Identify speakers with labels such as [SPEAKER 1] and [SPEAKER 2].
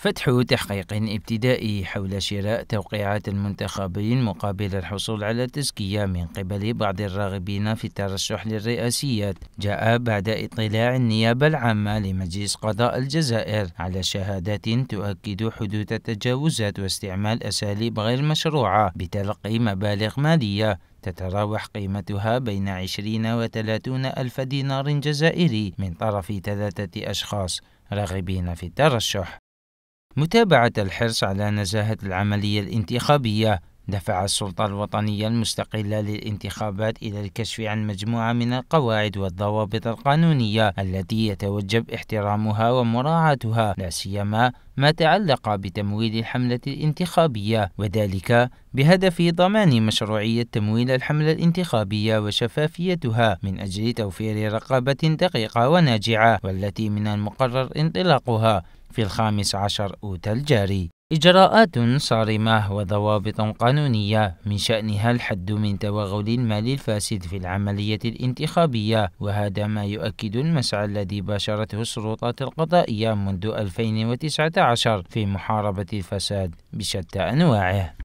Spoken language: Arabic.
[SPEAKER 1] فتح تحقيق ابتدائي حول شراء توقيعات المنتخبين مقابل الحصول على تزكية من قبل بعض الراغبين في الترشح للرئاسيات جاء بعد اطلاع النيابة العامة لمجلس قضاء الجزائر على شهادات تؤكد حدوث تجاوزات واستعمال أساليب غير مشروعة بتلقي مبالغ مالية تتراوح قيمتها بين 20 و 30 ألف دينار جزائري من طرف ثلاثة أشخاص راغبين في الترشح متابعة الحرص على نزاهة العملية الانتخابية دفع السلطة الوطنية المستقلة للانتخابات إلى الكشف عن مجموعة من القواعد والضوابط القانونية التي يتوجب احترامها ومراعاتها لا سيما ما تعلق بتمويل الحملة الانتخابية وذلك بهدف ضمان مشروعية تمويل الحملة الانتخابية وشفافيتها من أجل توفير رقابة دقيقة وناجعة والتي من المقرر انطلاقها في الخامس عشر أوت الجاري إجراءات صارمة وضوابط قانونية من شأنها الحد من توغل المال الفاسد في العملية الانتخابية وهذا ما يؤكد المسعى الذي باشرته السلطات القضائية منذ 2019 في محاربة الفساد بشتى أنواعه